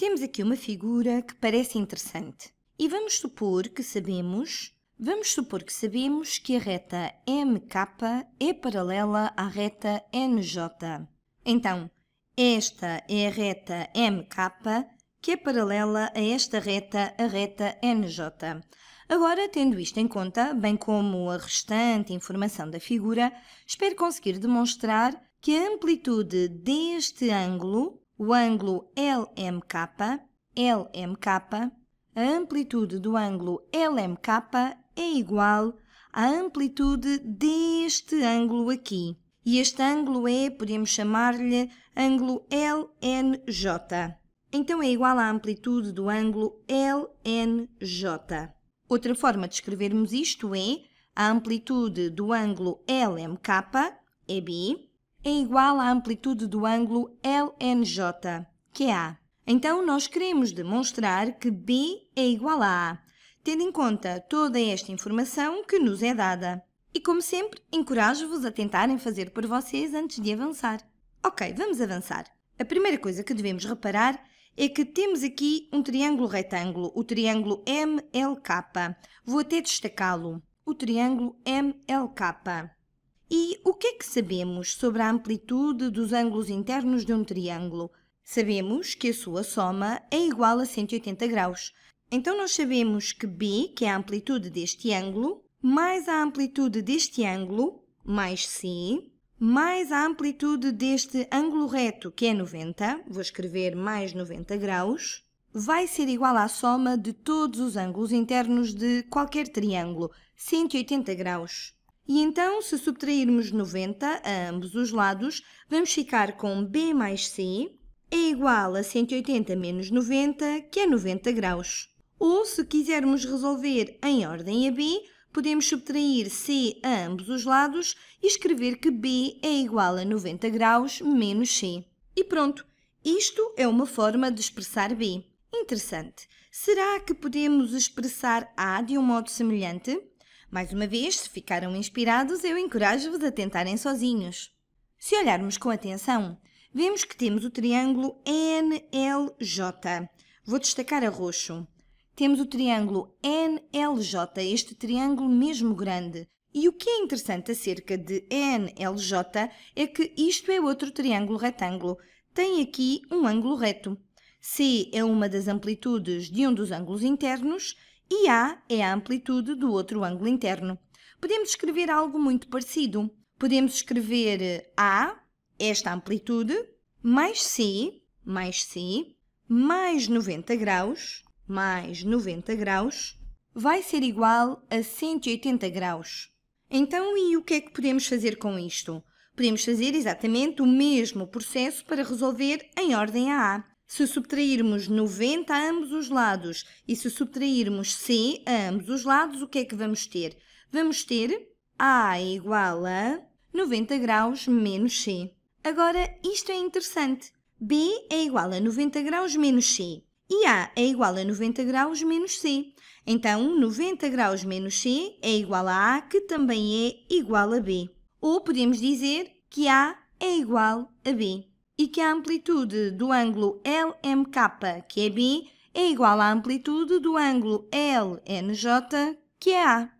Temos aqui uma figura que parece interessante. E vamos supor que sabemos, vamos supor que sabemos que a reta MK é paralela à reta NJ. Então, esta é a reta MK que é paralela a esta reta, a reta NJ. Agora, tendo isto em conta, bem como a restante informação da figura, espero conseguir demonstrar que a amplitude deste ângulo o ângulo LMK, LMK, a amplitude do ângulo LMK é igual à amplitude deste ângulo aqui. E este ângulo é, podemos chamar-lhe, ângulo LNJ. Então é igual à amplitude do ângulo LNJ. Outra forma de escrevermos isto é a amplitude do ângulo LMK é b é igual à amplitude do ângulo LNJ, que é A. Então, nós queremos demonstrar que B é igual a A, tendo em conta toda esta informação que nos é dada. E, como sempre, encorajo-vos a tentarem fazer por vocês antes de avançar. Ok, vamos avançar. A primeira coisa que devemos reparar é que temos aqui um triângulo retângulo, o triângulo MLK. Vou até destacá-lo, o triângulo MLK. E o que é que sabemos sobre a amplitude dos ângulos internos de um triângulo? Sabemos que a sua soma é igual a 180 graus. Então nós sabemos que B, que é a amplitude deste ângulo, mais a amplitude deste ângulo, mais C, mais a amplitude deste ângulo reto, que é 90, vou escrever mais 90 graus, vai ser igual à soma de todos os ângulos internos de qualquer triângulo, 180 graus. E então, se subtrairmos 90 a ambos os lados, vamos ficar com B mais C é igual a 180 menos 90, que é 90 graus. Ou, se quisermos resolver em ordem a B, podemos subtrair C a ambos os lados e escrever que B é igual a 90 graus menos C. E pronto, isto é uma forma de expressar B. Interessante. Será que podemos expressar A de um modo semelhante? Mais uma vez, se ficaram inspirados, eu encorajo-vos a tentarem sozinhos. Se olharmos com atenção, vemos que temos o triângulo NLJ. Vou destacar a roxo. Temos o triângulo NLJ, este triângulo mesmo grande. E o que é interessante acerca de NLJ é que isto é outro triângulo retângulo. Tem aqui um ângulo reto. C é uma das amplitudes de um dos ângulos internos e A é a amplitude do outro ângulo interno. Podemos escrever algo muito parecido. Podemos escrever eh, A, esta amplitude, mais C, mais C, mais 90 graus, mais 90 graus, vai ser igual a 180 graus. Então, e o que é que podemos fazer com isto? Podemos fazer exatamente o mesmo processo para resolver em ordem a A. Se subtrairmos 90 a ambos os lados e se subtrairmos C a ambos os lados, o que é que vamos ter? Vamos ter A igual a 90 graus menos C. Agora, isto é interessante. B é igual a 90 graus menos C e A é igual a 90 graus menos C. Então, 90 graus menos C é igual a A, que também é igual a B. Ou podemos dizer que A é igual a B e que a amplitude do ângulo LMK, que é B, é igual à amplitude do ângulo LNJ, que é A.